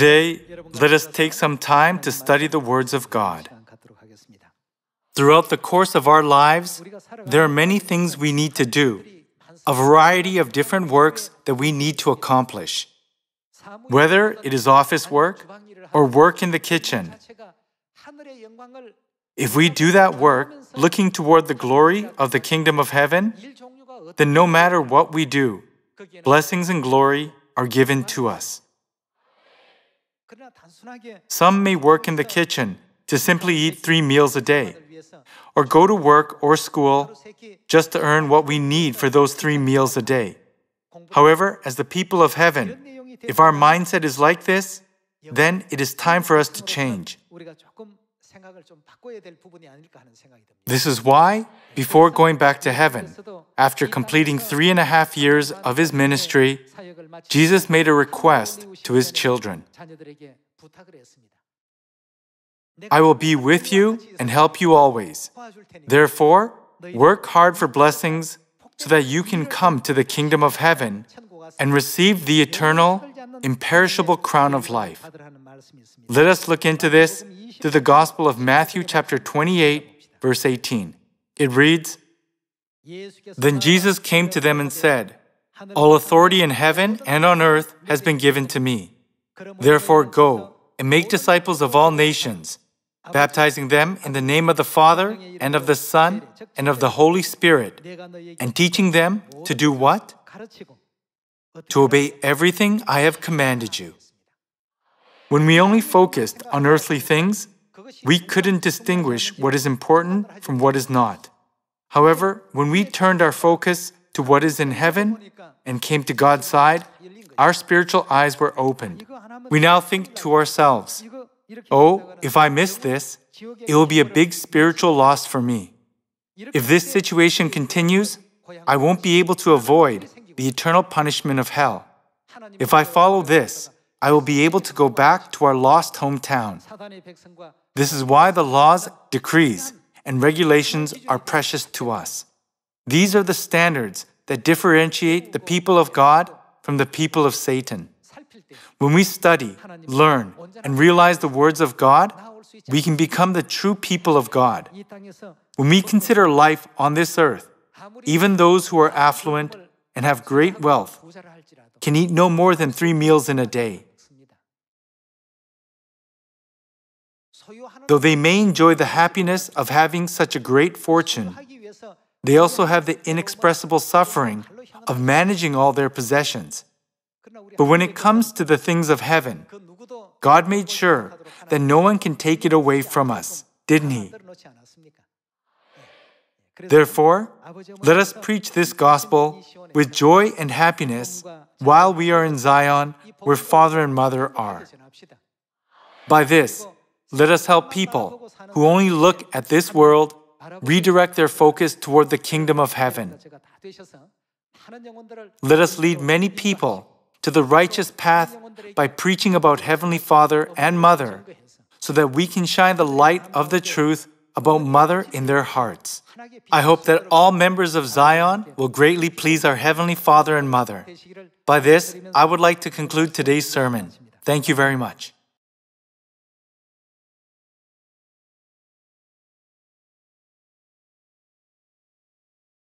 Today, let us take some time to study the words of God. Throughout the course of our lives, there are many things we need to do, a variety of different works that we need to accomplish. Whether it is office work or work in the kitchen, if we do that work looking toward the glory of the kingdom of heaven, then no matter what we do, blessings and glory are given to us. Some may work in the kitchen to simply eat three meals a day, or go to work or school just to earn what we need for those three meals a day. However, as the people of heaven, if our mindset is like this, then it is time for us to change. This is why, before going back to heaven, after completing three and a half years of his ministry, Jesus made a request to his children I will be with you and help you always. Therefore, work hard for blessings so that you can come to the kingdom of heaven and receive the eternal, imperishable crown of life. Let us look into this through the Gospel of Matthew, chapter 28, verse 18. It reads Then Jesus came to them and said, all authority in heaven and on earth has been given to me. Therefore, go and make disciples of all nations, baptizing them in the name of the Father and of the Son and of the Holy Spirit, and teaching them to do what? To obey everything I have commanded you. When we only focused on earthly things, we couldn't distinguish what is important from what is not. However, when we turned our focus to what is in heaven and came to God's side, our spiritual eyes were opened. We now think to ourselves, oh, if I miss this, it will be a big spiritual loss for me. If this situation continues, I won't be able to avoid the eternal punishment of hell. If I follow this, I will be able to go back to our lost hometown. This is why the laws, decrees, and regulations are precious to us. These are the standards that differentiate the people of God from the people of Satan. When we study, learn, and realize the words of God, we can become the true people of God. When we consider life on this earth, even those who are affluent and have great wealth can eat no more than three meals in a day. Though they may enjoy the happiness of having such a great fortune, they also have the inexpressible suffering of managing all their possessions. But when it comes to the things of heaven, God made sure that no one can take it away from us, didn't He? Therefore, let us preach this gospel with joy and happiness while we are in Zion, where father and mother are. By this, let us help people who only look at this world redirect their focus toward the kingdom of heaven. Let us lead many people to the righteous path by preaching about Heavenly Father and Mother so that we can shine the light of the truth about Mother in their hearts. I hope that all members of Zion will greatly please our Heavenly Father and Mother. By this, I would like to conclude today's sermon. Thank you very much.